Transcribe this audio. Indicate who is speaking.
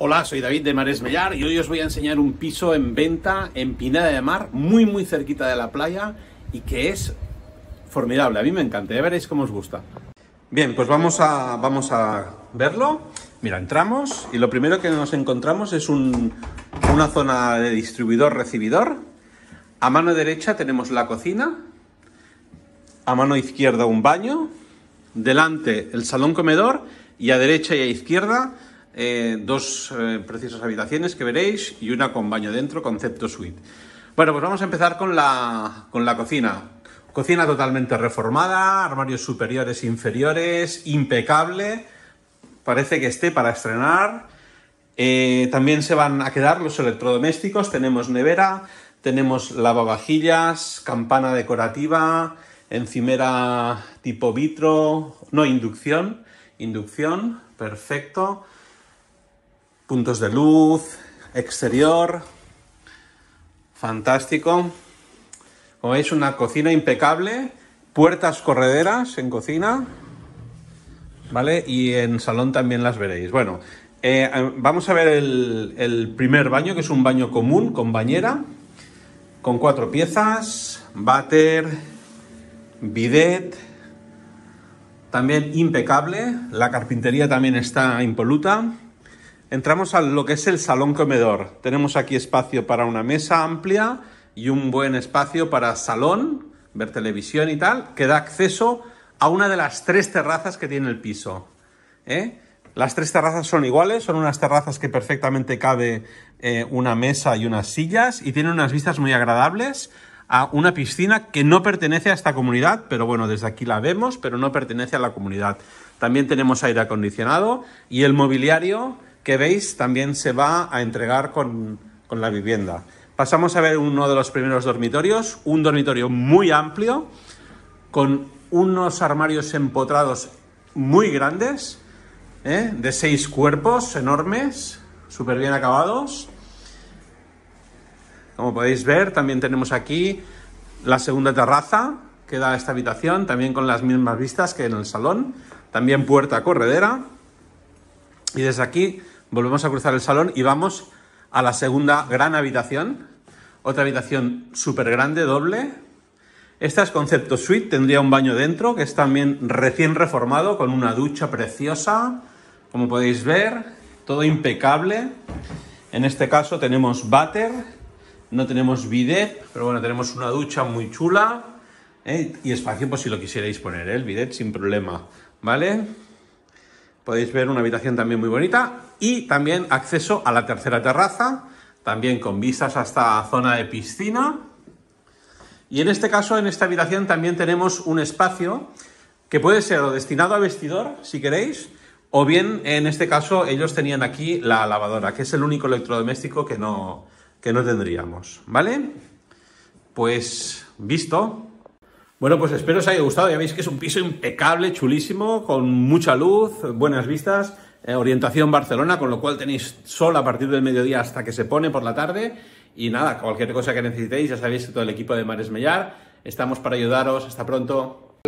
Speaker 1: Hola, soy David de Mares Mellar y hoy os voy a enseñar un piso en venta en Pineda de Mar, muy muy cerquita de la playa y que es formidable. A mí me encanta, ya veréis cómo os gusta. Bien, pues vamos a, vamos a verlo. Mira, entramos y lo primero que nos encontramos es un, una zona de distribuidor-recibidor. A mano derecha tenemos la cocina, a mano izquierda un baño, delante el salón comedor y a derecha y a izquierda eh, dos eh, preciosas habitaciones que veréis y una con baño dentro, concepto suite. Bueno, pues vamos a empezar con la, cocina. Cocina totalmente reformada, armarios superiores, e inferiores, impecable. Parece que esté para estrenar. Eh, también se van a quedar los electrodomésticos. Tenemos nevera, tenemos lavavajillas, campana decorativa, encimera tipo vitro, no inducción, inducción, perfecto puntos de luz, exterior, fantástico. Como veis, una cocina impecable, puertas correderas en cocina, ¿vale? Y en salón también las veréis. Bueno, eh, eh, vamos a ver el, el, primer baño, que es un baño común con bañera, con cuatro piezas, váter, bidet, también impecable, la carpintería también está impoluta, Entramos a lo que es el salón comedor. Tenemos aquí espacio para una mesa amplia y un buen espacio para salón, ver televisión y tal, que da acceso a una de las tres terrazas que tiene el piso. ¿eh? Las tres terrazas son iguales, son unas terrazas que perfectamente cabe eh, una mesa y unas sillas y tienen unas vistas muy agradables a una piscina que no pertenece a esta comunidad, pero bueno, desde aquí la vemos, pero no pertenece a la comunidad. También tenemos aire acondicionado y el mobiliario que veis también se va a entregar con, la vivienda. Pasamos a ver uno de los primeros dormitorios, un dormitorio muy amplio, con unos armarios empotrados muy grandes, ¿eh? de seis cuerpos enormes, súper bien acabados. Como podéis ver, también tenemos aquí la segunda terraza que da esta habitación, también con las mismas vistas que en el salón. También puerta corredera. Y desde aquí volvemos a cruzar el salón y vamos a la segunda gran habitación. Otra habitación súper grande, doble. Esta es concepto suite, tendría un baño dentro, que es también recién reformado, con una ducha preciosa, como podéis ver, todo impecable. En este caso tenemos váter, no tenemos bidet, pero bueno, tenemos una ducha muy chula ¿eh? y espacio por pues, si lo quisierais poner, ¿eh? el bidet sin problema, ¿vale? Podéis ver una habitación también muy bonita y también acceso a la tercera terraza, también con vistas hasta zona de piscina. Y en este caso, en esta habitación también tenemos un espacio que puede ser destinado a vestidor, si queréis, o bien, en este caso, ellos tenían aquí la lavadora, que es el único electrodoméstico que no, que no tendríamos, ¿vale? Pues visto, bueno, pues espero os haya gustado. Ya veis que es un piso impecable, chulísimo, con mucha luz, buenas vistas, eh, orientación Barcelona, con lo cual tenéis sol a partir del mediodía hasta que se pone por la tarde. Y nada, cualquier cosa que necesitéis, ya sabéis que todo el equipo de Mares Mellar estamos para ayudaros. Hasta pronto.